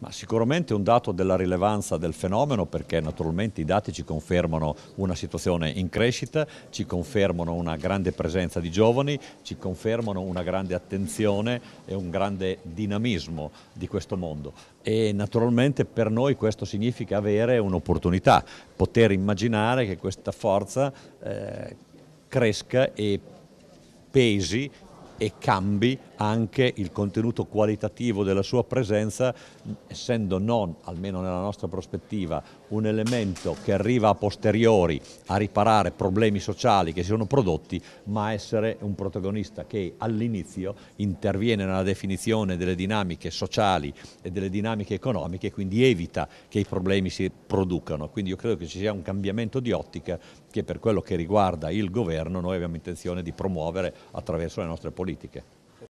Ma sicuramente un dato della rilevanza del fenomeno perché naturalmente i dati ci confermano una situazione in crescita, ci confermano una grande presenza di giovani, ci confermano una grande attenzione e un grande dinamismo di questo mondo e naturalmente per noi questo significa avere un'opportunità, poter immaginare che questa forza eh, cresca e pesi e cambi anche il contenuto qualitativo della sua presenza, essendo non, almeno nella nostra prospettiva, un elemento che arriva a posteriori a riparare problemi sociali che si sono prodotti, ma essere un protagonista che all'inizio interviene nella definizione delle dinamiche sociali e delle dinamiche economiche e quindi evita che i problemi si producano. Quindi io credo che ci sia un cambiamento di ottica che per quello che riguarda il governo noi abbiamo intenzione di promuovere attraverso le nostre politiche.